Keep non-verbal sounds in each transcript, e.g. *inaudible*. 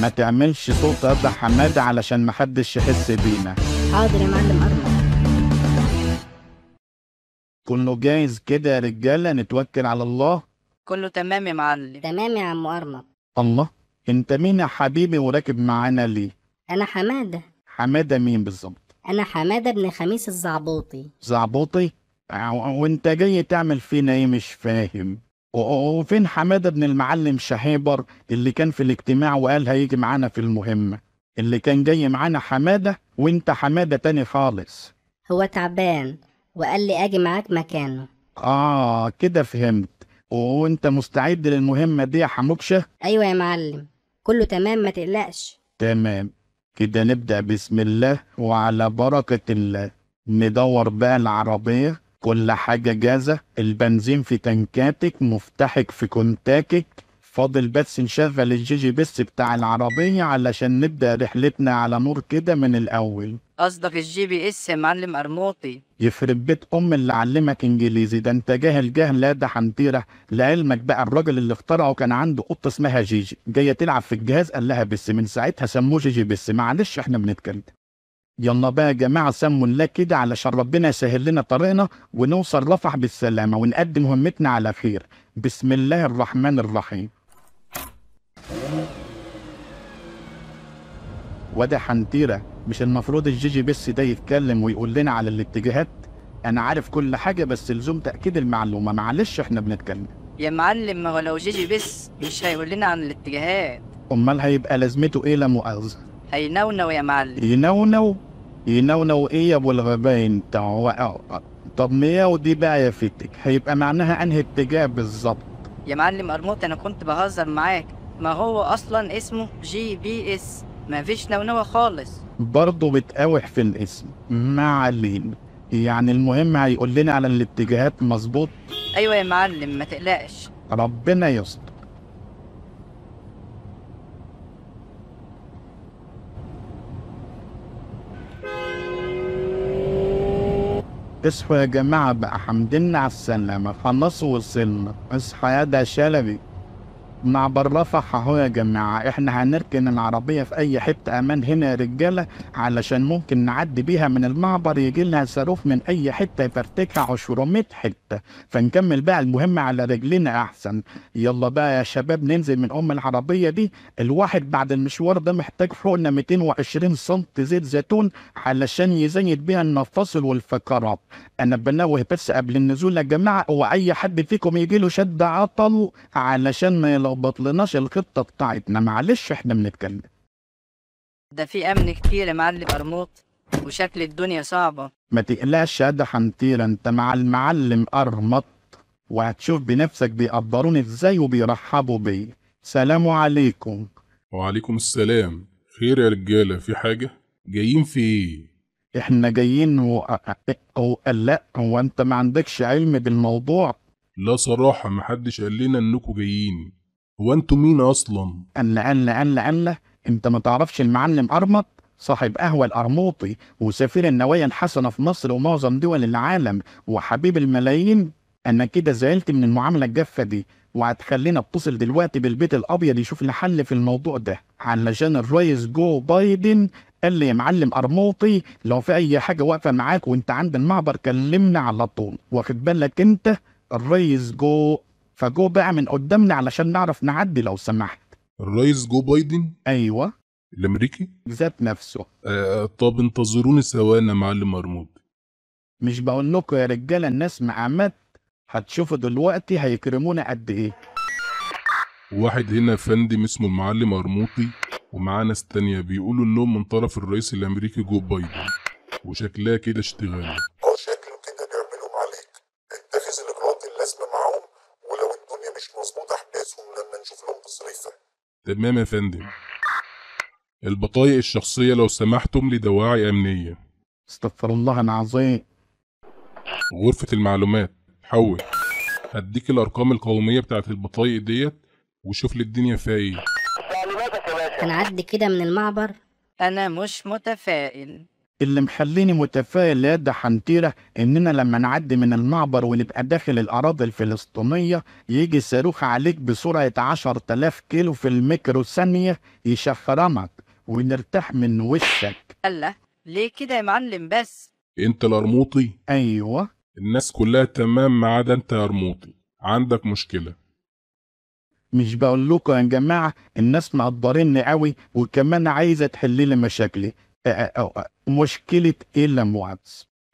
ما تعملش صوت قد حمادة علشان محدش يحس بينا حاضر يا معلم أرمل كله جايز كده يا رجالة نتوكل على الله كله تمام يا معلم تمام يا عم أرمل الله انت مين يا حبيبي وراكب معانا ليه أنا حمادة حمادة مين بالظبط أنا حمادة بن خميس الزعبوطي زعبوطي وانت جاي تعمل فينا ايه مش فاهم وفين حماده بن المعلم شهيبر اللي كان في الاجتماع وقال هيجي معانا في المهمه اللي كان جاي معانا حماده وانت حماده تاني خالص هو تعبان وقال لي اجي معاك مكانه اه كده فهمت وانت مستعد للمهمه دي يا حموكشه ايوه يا معلم كله تمام ما تقلقش تمام كده نبدا بسم الله وعلى بركه الله ندور بقى العربيه كل حاجة جاهزة البنزين في تنكاتك مفتاحك في كونتاكك فاضل بس نشغل الجي جي بس بتاع العربية علشان نبدأ رحلتنا على نور كده من الأول قصدك الجي بي اس يا معلم أرموطي يفرب بيت أم اللي علمك إنجليزي ده أنت جاهل جاهل لا ده حنطيرة لعلمك بقى الراجل اللي اخترعه كان عنده قطة اسمها جيجي جاية تلعب في الجهاز قال لها بس من ساعتها سموه جيجي بس معلش إحنا بنتكلم يلا بقى يا جماعه سموا الله كده علشان ربنا يسهل لنا طريقنا ونوصل رفح بالسلامه ونقدم مهمتنا على خير بسم الله الرحمن الرحيم وده حنتيره مش المفروض الجيجي بس ده يتكلم ويقول لنا على الاتجاهات انا عارف كل حاجه بس لزوم تاكيد المعلومه معلش احنا بنتكلم يا معلم ما هو لو جيجي بس مش هيقول لنا عن الاتجاهات امال هيبقى لازمته ايه لا مؤاخذه هينونو يا معلم ينونو ينونو ايه يا ابو الغباين تعوقع طب ما ودي بقى يا فتك هيبقى معناها انهي اتجاه بالظبط يا معلم قرموط انا كنت بهزر معاك ما هو اصلا اسمه جي بي اس ما فيش نونوه خالص برضه بتقاوح في الاسم ما علينا يعني المهم هيقول لنا على الاتجاهات مظبوط ايوه يا معلم ما تقلقش ربنا يستر اصحوا يا جماعة بقى حمدنا على السلامة خلصوا وصلنا اصحى يا ده شلبي مع رفح اهو يا جماعة احنا هنركن العربية في اي حتة امان هنا يا رجالة علشان ممكن نعدي بيها من المعبر يجي لنا صاروخ من اي حتة يفرتكها 100 حتة فنكمل بقى المهمة على رجلنا احسن يلا بقى يا شباب ننزل من ام العربية دي الواحد بعد المشوار ده محتاج فوقنا 220 سم زيت زيتون علشان يزيد بيها المفاصل والفقرات انا بنوه بس قبل النزول يا جماعة هو اي حد فيكم يجي له شد عطل علشان ما يلو لو بطلناش الخطه بتاعتنا معلش احنا بنتكلم ده في امن كتير يا معلم قرموط وشكل الدنيا صعبه ما تقلقش يا ده حنطيره انت مع المعلم قرمط وهتشوف بنفسك بيقدروني ازاي وبيرحبوا بيا سلام عليكم وعليكم السلام خير يا رجاله في حاجه جايين في ايه احنا جايين و... أو... لا هو انت ما عندكش علم بالموضوع لا صراحه ما حدش قال لنا انكم جايين هو انتوا مين اصلا؟ قال لعل لعل ألا أنت ما تعرفش المعلم أرمط صاحب قهوة القرموطي وسفير النوايا الحسنة في مصر ومعظم دول العالم وحبيب الملايين أنا كده زعلت من المعاملة الجافة دي وهتخلينا اتصل دلوقتي بالبيت الابيض يشوف لي حل في الموضوع ده علشان الرئيس جو بايدن قال لي يا معلم قرموطي لو في اي حاجه واقفه معاك وانت عند المعبر كلمنا على طول واخد بالك انت الرئيس جو فجو باع من قدامنا علشان نعرف نعدي لو سمحت الرئيس جو بايدن ايوه الامريكي ذات نفسه آه طب انتظروني ثوانا يا معلم مرمود مش بقول لكم يا رجاله الناس مع مات هتشوفوا دلوقتي هيكرمونا قد ايه واحد هنا فندم اسمه المعلم مرموطي ومعاه ناس تانية بيقولوا إنهم من طرف الرئيس الأمريكي جو بايدن وشكلها كده اشتغال الوظيفة تمام يا فندم البطايق الشخصية لو سمحتم لدواعي أمنية استغفر الله العظيم غرفة المعلومات حول هديك الأرقام القومية بتاعت البطايق ديت وشوف لي الدنيا فيها إيه معلوماتك يا باشا هنعدي كده من المعبر أنا مش متفائل اللي مخليني متفائل لا ده حنطيره اننا لما نعدي من المعبر ونبقى داخل الاراضي الفلسطينيه يجي صاروخ عليك بسرعه 10000 كيلو في الميكرو ثانيه يشخرمك ونرتاح من وشك الله ليه كده يا معلم بس انت القرموطي ايوه الناس كلها تمام ما عدا انت يا قرموطي عندك مشكله مش بقول لكم يا جماعه الناس مقدريني قوي وكمان عايزه تحل لي مشاكلي أه أه أه. مشكلة ايه اللموعات؟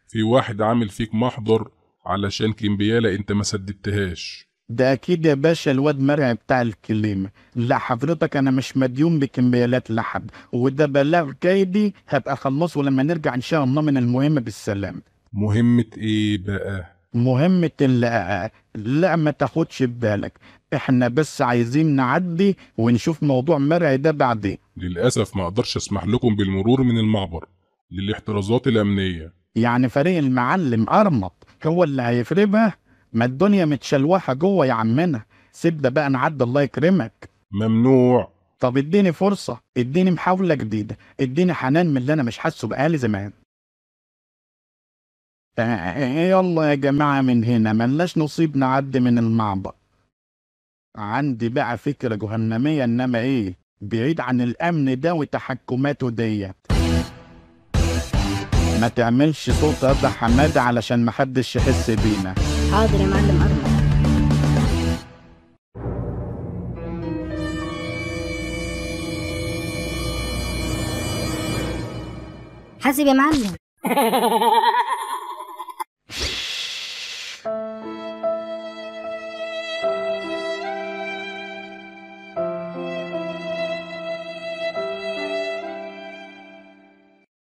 في واحد عامل فيك محضر علشان كمبيالة انت ما سددتهاش ده اكيد يا باشا الواد مرعي بتاع الكليمة لا حضرتك انا مش مديون بكمبيالات لحد وده بلاغ كيدي هبقى خلصه لما نرجع ان شاء الله من المهمة بالسلام مهمة ايه بقى؟ مهمة لا لا ما تاخدش ببالك احنا بس عايزين نعدي ونشوف موضوع مرعي ده بعدين للأسف ما أقدرش أسمح لكم بالمرور من المعبر للاحترازات الأمنية يعني فريق المعلم أرمط هو اللي هيفرمها ما الدنيا متشلوحة جوه يا عمنا سيب ده بقى نعدي الله يكرمك ممنوع طب اديني فرصة اديني محاولة جديدة اديني حنان من اللي أنا مش حاسه بقالي زمان آه، يلا يا جماعة من هنا ملناش نصيب نعدي من المعبر عندي بقى فكرة جهنمية إنما إيه بعيد عن الأمن ده وتحكماته ديت ما تعملش صوت قد حماده علشان محدش يحس بينا حاضر يا معلم ارمى حاسب يا معلم *laughs*